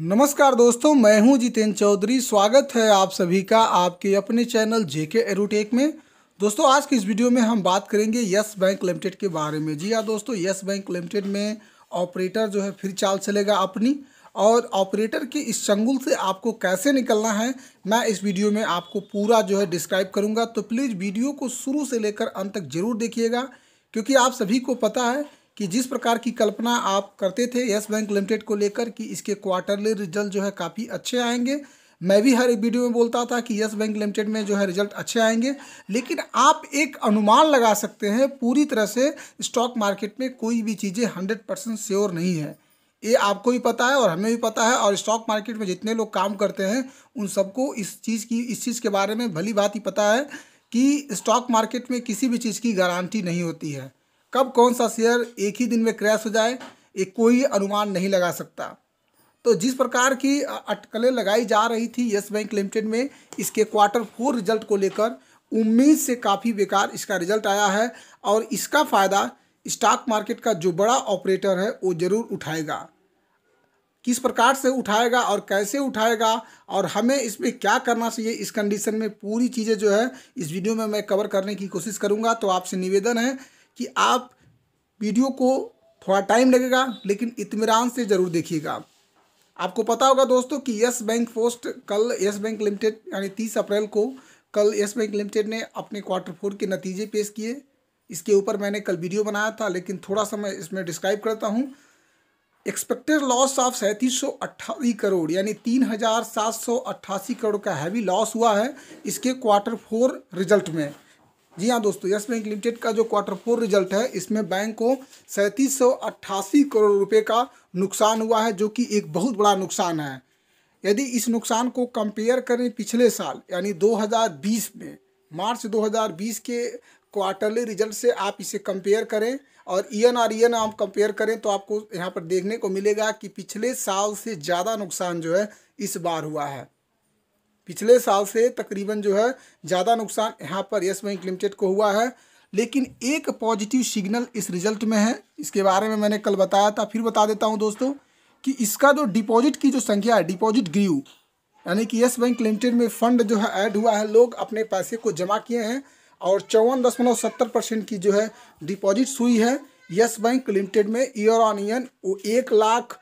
नमस्कार दोस्तों मैं हूं जितेंद्र चौधरी स्वागत है आप सभी का आपके अपने चैनल जेके एरोटेक में दोस्तों आज की इस वीडियो में हम बात करेंगे यस बैंक लिमिटेड के बारे में जी हाँ दोस्तों यस बैंक लिमिटेड में ऑपरेटर जो है फिर चाल चलेगा अपनी और ऑपरेटर के इस चंगुल से आपको कैसे निकलना है मैं इस वीडियो में आपको पूरा जो है डिस्क्राइब करूँगा तो प्लीज़ वीडियो को शुरू से लेकर अंत तक ज़रूर देखिएगा क्योंकि आप सभी को पता है कि जिस प्रकार की कल्पना आप करते थे यस बैंक लिमिटेड को लेकर कि इसके क्वार्टरली रिजल्ट जो है काफ़ी अच्छे आएंगे मैं भी हर एक वीडियो में बोलता था कि यस बैंक लिमिटेड में जो है रिजल्ट अच्छे आएंगे लेकिन आप एक अनुमान लगा सकते हैं पूरी तरह से स्टॉक मार्केट में कोई भी चीज़ें हंड्रेड परसेंट श्योर नहीं है ये आपको भी पता है और हमें भी पता है और स्टॉक मार्केट में जितने लोग काम करते हैं उन सबको इस चीज़ की इस चीज़ के बारे में भली बात ही पता है कि स्टॉक मार्केट में किसी भी चीज़ की गारंटी नहीं होती है कब कौन सा शेयर एक ही दिन में क्रैश हो जाए ये कोई अनुमान नहीं लगा सकता तो जिस प्रकार की अटकलें लगाई जा रही थी येस बैंक लिमिटेड में इसके क्वार्टर फोर रिजल्ट को लेकर उम्मीद से काफ़ी बेकार इसका रिजल्ट आया है और इसका फ़ायदा स्टॉक मार्केट का जो बड़ा ऑपरेटर है वो ज़रूर उठाएगा किस प्रकार से उठाएगा और कैसे उठाएगा और हमें इसमें क्या करना चाहिए इस कंडीशन में पूरी चीज़ें जो है इस वीडियो में मैं कवर करने की कोशिश करूँगा तो आपसे निवेदन है कि आप वीडियो को थोड़ा टाइम लगेगा लेकिन इतमान से ज़रूर देखिएगा आपको पता होगा दोस्तों कि यस बैंक पोस्ट कल यस बैंक लिमिटेड यानी तीस अप्रैल को कल यस बैंक लिमिटेड ने अपने क्वार्टर फोर के नतीजे पेश किए इसके ऊपर मैंने कल वीडियो बनाया था लेकिन थोड़ा सा मैं इसमें डिस्क्राइब करता हूँ एक्सपेक्टेड लॉस ऑफ सैंतीस सौ करोड़ यानी तीन हज़ार सात सौ अट्ठासी करोड़ का हैवी लॉस हुआ है इसके क्वार्टर फोर रिजल्ट में जी हाँ दोस्तों यस बैंक लिमिटेड का जो क्वार्टर फोर रिजल्ट है इसमें बैंक को सैंतीस करोड़ रुपए का नुकसान हुआ है जो कि एक बहुत बड़ा नुकसान है यदि इस नुकसान को कंपेयर करें पिछले साल यानी 2020 में मार्च 2020 के क्वार्टरली रिजल्ट से आप इसे कंपेयर करें और E N R E N आप कंपेयर करें तो आपको यहाँ पर देखने को मिलेगा कि पिछले साल से ज़्यादा नुकसान जो है इस बार हुआ है पिछले साल से तकरीबन जो है ज़्यादा नुकसान यहाँ पर यस बैंक लिमिटेड को हुआ है लेकिन एक पॉजिटिव सिग्नल इस रिजल्ट में है इसके बारे में मैंने कल बताया था फिर बता देता हूँ दोस्तों कि इसका जो डिपॉजिट की जो संख्या है डिपॉजिट ग्रीव यानी कि यस बैंक लिमिटेड में फंड जो है ऐड हुआ है लोग अपने पैसे को जमा किए हैं और चौवन दशमलव सत्तर परसेंट की जो है डिपॉजिट्स हुई है यस बैंक लिमिटेड में ईयर ऑन ईयर एक लाख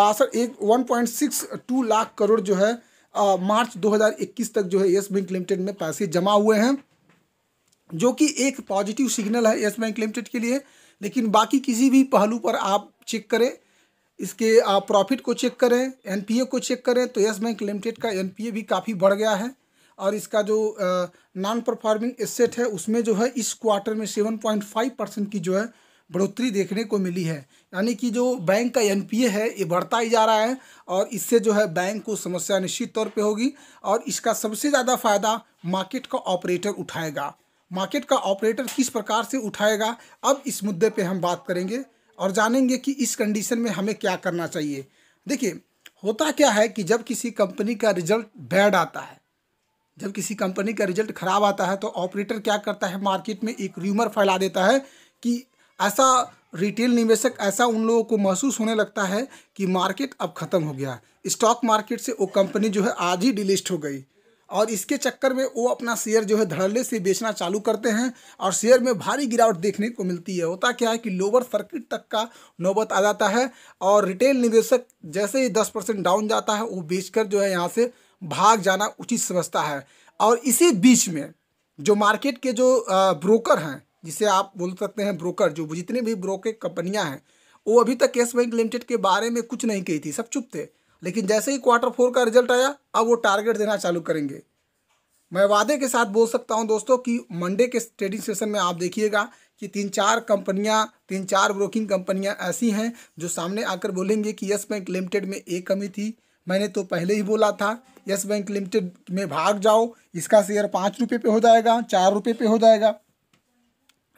बासठ एक one point six two lakh crore जो है आ, मार्च 2021 तक जो है येस बैंक लिमिटेड में पैसे जमा हुए हैं जो कि एक पॉजिटिव सिग्नल है येस बैंक लिमिटेड के लिए लेकिन बाकी किसी भी पहलू पर आप चेक करें इसके आप प्रॉफिट को चेक करें एनपीए को चेक करें तो येस बैंक लिमिटेड का एनपीए भी काफ़ी बढ़ गया है और इसका जो नॉन परफॉर्मिंग एसेट है उसमें जो है इस क्वार्टर में सेवन पॉइंट फाइव परसेंट की जो है बढ़ोतरी देखने को मिली है यानी कि जो बैंक का एन है ये बढ़ता ही जा रहा है और इससे जो है बैंक को समस्या निश्चित तौर पे होगी और इसका सबसे ज़्यादा फ़ायदा मार्केट का ऑपरेटर उठाएगा मार्केट का ऑपरेटर किस प्रकार से उठाएगा अब इस मुद्दे पे हम बात करेंगे और जानेंगे कि इस कंडीशन में हमें क्या करना चाहिए देखिए होता क्या है कि जब किसी कंपनी का रिजल्ट बैड आता है जब किसी कंपनी का रिजल्ट खराब आता है तो ऑपरेटर क्या करता है मार्केट में एक र्यूमर फैला देता है कि ऐसा रिटेल निवेशक ऐसा उन लोगों को महसूस होने लगता है कि मार्केट अब ख़त्म हो गया स्टॉक मार्केट से वो कंपनी जो है आज ही डिलिस्ट हो गई और इसके चक्कर में वो अपना शेयर जो है धड़ल्ले से बेचना चालू करते हैं और शेयर में भारी गिरावट देखने को मिलती है होता क्या है कि लोअर सर्किट तक का नौबत आ जाता है और रिटेल निवेशक जैसे ही दस परसेंट डाउन जाता है वो बेचकर जो है यहाँ से भाग जाना उचित समझता है और इसी बीच में जो मार्केट के जो ब्रोकर हैं जिसे आप बोल सकते हैं ब्रोकर जो जितने भी ब्रोकर कंपनियाँ हैं वो अभी तक येस बैंक लिमिटेड के बारे में कुछ नहीं कही थी सब चुप थे लेकिन जैसे ही क्वार्टर फोर का रिजल्ट आया अब वो टारगेट देना चालू करेंगे मैं वादे के साथ बोल सकता हूँ दोस्तों कि मंडे के ट्रेडिंग सेशन में आप देखिएगा कि तीन चार कंपनियां तीन चार ब्रोकिंग कंपनियां ऐसी हैं जो सामने आकर बोलेंगे कि येस बैंक लिमिटेड में एक कमी थी मैंने तो पहले ही बोला था यस बैंक लिमिटेड में भाग जाओ इसका शेयर पाँच रुपये पे हो जाएगा चार रुपये पे हो जाएगा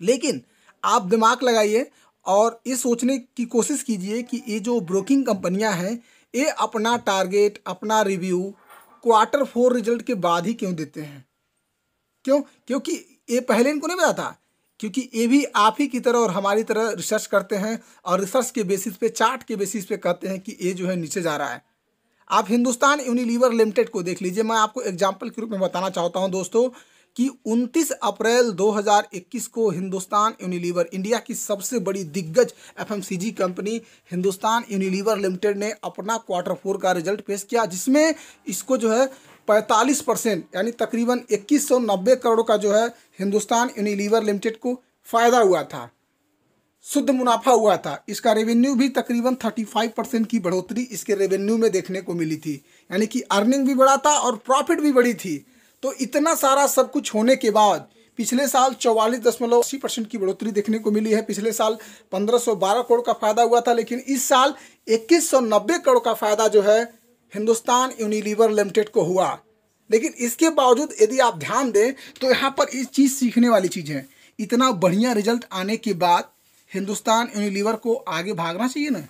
लेकिन आप दिमाग लगाइए और ये सोचने की कोशिश कीजिए कि ये जो ब्रोकिंग कंपनियां हैं ये अपना टारगेट अपना रिव्यू क्वार्टर फोर रिजल्ट के बाद ही क्यों देते हैं क्यों क्योंकि ये पहले इनको नहीं बताता क्योंकि ये भी आप ही की तरह और हमारी तरह रिसर्च करते हैं और रिसर्च के बेसिस पे चार्ट के बेसिस पे कहते हैं कि ये जो है नीचे जा रहा है आप हिंदुस्तान यूनिलीवर लिमिटेड को देख लीजिए मैं आपको एग्जाम्पल के रूप में बताना चाहता हूँ दोस्तों कि 29 अप्रैल 2021 को हिंदुस्तान यूनिलीवर इंडिया की सबसे बड़ी दिग्गज FMCG company Hindustan Unilever limited ने अपना क्वार्टर फोर का रिजल्ट पेश किया जिसमें इसको जो है 45 परसेंट यानी तकरीबन 2190 करोड़ का जो है हिंदुस्तान यूनिलीवर लिमिटेड को फ़ायदा हुआ था शुद्ध मुनाफा हुआ था इसका रेवेन्यू भी तकरीबन 35 परसेंट की बढ़ोतरी इसके रेवेन्यू में देखने को मिली थी यानी कि अर्निंग भी बढ़ा था और प्रॉफिट भी बढ़ी थी तो इतना सारा सब कुछ होने के बाद पिछले साल चौवालीस दशमलव अस्सी परसेंट की बढ़ोतरी देखने को मिली है पिछले साल 1512 करोड़ का फायदा हुआ था लेकिन इस साल 2190 करोड़ का फायदा जो है हिंदुस्तान यूनिलीवर लिमिटेड को हुआ लेकिन इसके बावजूद यदि आप ध्यान दें तो यहाँ पर इस चीज़ सीखने वाली चीज़ है इतना बढ़िया रिजल्ट आने के बाद हिंदुस्तान यूनिलीवर को आगे भागना चाहिए ना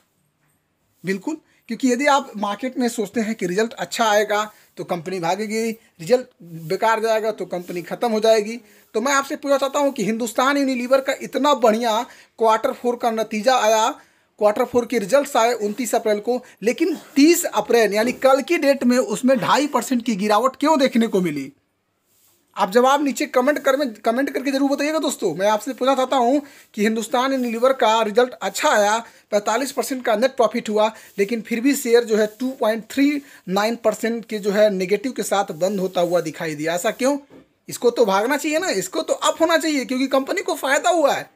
बिल्कुल क्योंकि यदि आप मार्केट में सोचते हैं कि रिजल्ट अच्छा आएगा तो कंपनी भागेगी रिजल्ट बेकार जाएगा तो कंपनी ख़त्म हो जाएगी तो मैं आपसे पूछना चाहता हूँ कि हिंदुस्तान यूनिलीवर का इतना बढ़िया क्वार्टर फोर का नतीजा आया क्वार्टर फोर के रिज़ल्ट आए उनतीस अप्रैल को लेकिन तीस अप्रैल यानी कल की डेट में उसमें ढाई परसेंट की गिरावट क्यों देखने को मिली आप जवाब नीचे कमेंट कर में कमेंट करके जरूर बताइएगा दोस्तों मैं आपसे पूछना चाहता हूँ कि हिंदुस्तान यूनिलीवर का रिजल्ट अच्छा आया पैंतालीस परसेंट का नेट प्रॉफिट हुआ लेकिन फिर भी शेयर जो है two point three nine percent के जो है नेगेटिव के साथ बंद होता हुआ दिखाई दिया ऐसा क्यों इसको तो भागना चाहिए ना इसको तो अप होना चाहिए क्योंकि कंपनी को फ़ायदा हुआ है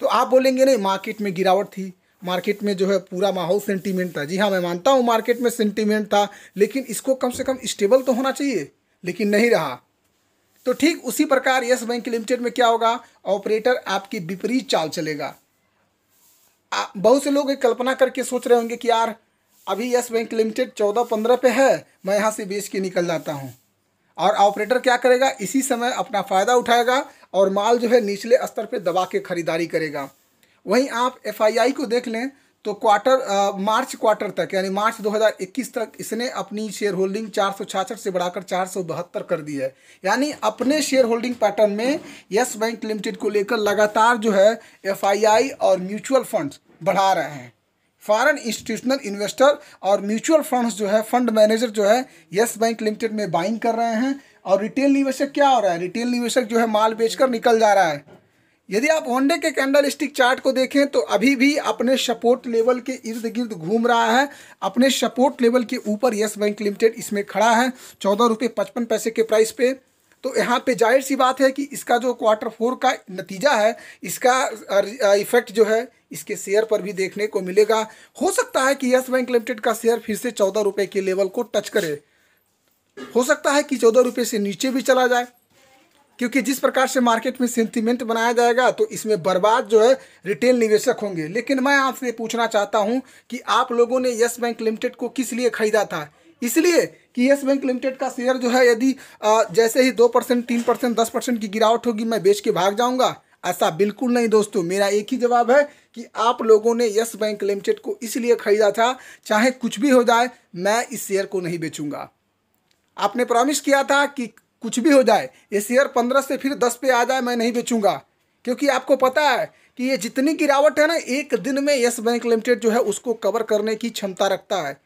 तो आप बोलेंगे नहीं मार्केट में गिरावट थी मार्केट में जो है पूरा माहौल सेंटीमेंट था जी हाँ मैं मानता हूँ मार्केट में सेंटीमेंट था लेकिन इसको कम से कम स्टेबल तो होना चाहिए लेकिन नहीं रहा तो ठीक उसी प्रकार यस बैंक लिमिटेड में क्या होगा ऑपरेटर आपकी विपरीत चाल चलेगा बहुत से लोग कल्पना करके सोच रहे होंगे कि यार अभी यस बैंक लिमिटेड चौदह पंद्रह पे है मैं यहाँ से बेच के निकल जाता हूँ और ऑपरेटर क्या करेगा इसी समय अपना फ़ायदा उठाएगा और माल जो है निचले स्तर पर दबा के खरीदारी करेगा वहीं आप एफ को देख लें तो क्वार्टर मार्च क्वार्टर तक यानी मार्च 2021 तक इसने अपनी शेयर होल्डिंग चार से बढ़ाकर चार कर दी है यानी अपने शेयर होल्डिंग पैटर्न में यस बैंक लिमिटेड को लेकर लगातार जो है एफ और म्यूचुअल फंड्स बढ़ा रहे हैं फॉरेन इंस्टीट्यूशनल इन्वेस्टर और म्यूचुअल फंड्स जो है फंड मैनेजर जो है यस बैंक लिमिटेड में बाइंग कर रहे हैं और रिटेल निवेशक क्या हो रहा है रिटेल निवेशक जो है माल बेचकर निकल जा रहा है यदि आप वनडे के कैंडल स्टिक चार्ट को देखें तो अभी भी अपने सपोर्ट लेवल के इर्द गिर्द घूम रहा है अपने सपोर्ट लेवल के ऊपर यस बैंक लिमिटेड इसमें खड़ा है चौदह रुपये पचपन पैसे के प्राइस पे तो यहाँ पे जाहिर सी बात है कि इसका जो क्वार्टर फोर का नतीजा है इसका इफेक्ट जो है इसके शेयर पर भी देखने को मिलेगा हो सकता है कि यस बैंक लिमिटेड का शेयर फिर से चौदह रुपये के लेवल को टच करे हो सकता है कि चौदह रुपये से नीचे भी चला जाए क्योंकि जिस प्रकार से मार्केट में सेंटिमेंट बनाया जाएगा तो इसमें बर्बाद जो है रिटेल निवेशक होंगे लेकिन मैं आपसे पूछना चाहता हूं कि आप लोगों ने यस बैंक लिमिटेड को किस लिए खरीदा था इसलिए कि यस बैंक लिमिटेड का शेयर जो है यदि जैसे ही दो परसेंट तीन परसेंट दस परसेंट की गिरावट होगी मैं बेच के भाग जाऊंगा ऐसा बिल्कुल नहीं दोस्तों मेरा एक ही जवाब है कि आप लोगों ने यस बैंक लिमिटेड को इसलिए खरीदा था चाहे कुछ भी हो जाए मैं इस शेयर को नहीं बेचूंगा आपने प्रॉमिस किया था कि कुछ भी हो जाए ये शेयर पंद्रह से फिर दस पे आ जाए मैं नहीं बेचूंगा क्योंकि आपको पता है कि ये जितनी गिरावट है ना एक दिन में यस बैंक लिमिटेड जो है उसको कवर करने की क्षमता रखता है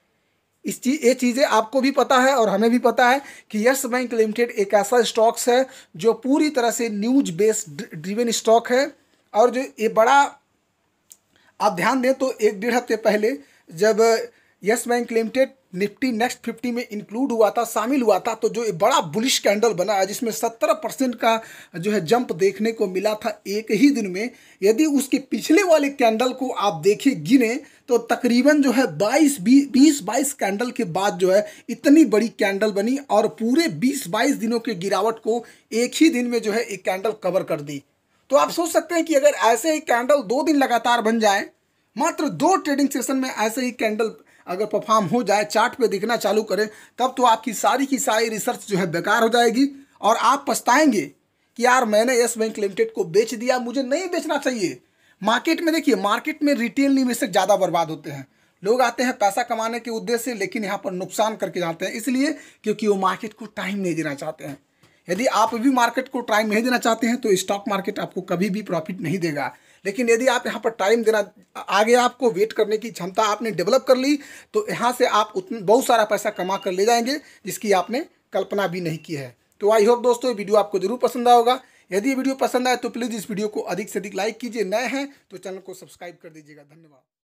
इस चीज़ ये चीज़ें आपको भी पता है और हमें भी पता है कि यस बैंक लिमिटेड एक ऐसा स्टॉक्स है जो पूरी तरह से न्यूज बेस्ड ड्रिवेन स्टॉक है और जो ये बड़ा आप ध्यान दें तो एक डेढ़ हफ्ते पहले जब Yes Bank limited Nifty next fifty में इंक्लूड हुआ था शामिल हुआ था तो जो बड़ा बुलिश कैंडल बना है जिसमें सत्तर परसेंट का जो है जंप देखने को मिला था एक ही दिन में यदि उसके पिछले वाले कैंडल को आप देखें गिने तो तकरीबन जो है 22 बीस बाईस कैंडल के बाद जो है इतनी बड़ी कैंडल बनी और पूरे बीस बाईस दिनों के गिरावट को एक ही दिन में जो है एक कैंडल कवर कर दी तो आप सोच सकते हैं कि अगर ऐसे ही कैंडल दो दिन लगातार बन जाए मात्र दो ट्रेडिंग सेशन में ऐसे ही कैंडल अगर परफॉर्म हो जाए चार्ट पे दिखना चालू करें तब तो आपकी सारी की सारी रिसर्च जो है बेकार हो जाएगी और आप पछताएंगे कि यार मैंने येस बैंक लिमिटेड को बेच दिया मुझे नहीं बेचना चाहिए मार्केट में देखिए मार्केट में रिटेल निवेशक ज़्यादा बर्बाद होते हैं लोग आते हैं पैसा कमाने के उद्देश्य से लेकिन यहाँ पर नुकसान करके जाते हैं इसलिए क्योंकि वो मार्केट को टाइम नहीं देना चाहते हैं यदि आप भी मार्केट को टाइम नहीं देना चाहते हैं तो स्टॉक मार्केट आपको कभी भी प्रॉफिट नहीं देगा लेकिन यदि आप यहाँ पर टाइम देना आगे आपको वेट करने की क्षमता आपने डेवलप कर ली तो यहाँ से आप उतना बहुत सारा पैसा कमा कर ले जाएंगे जिसकी आपने कल्पना भी नहीं की है तो आई होप दोस्तों ये वीडियो आपको जरूर पसंद आएगा यदि ये वीडियो पसंद आए तो प्लीज़ इस वीडियो को अधिक से अधिक लाइक कीजिए नए हैं तो चैनल को सब्सक्राइब कर दीजिएगा धन्यवाद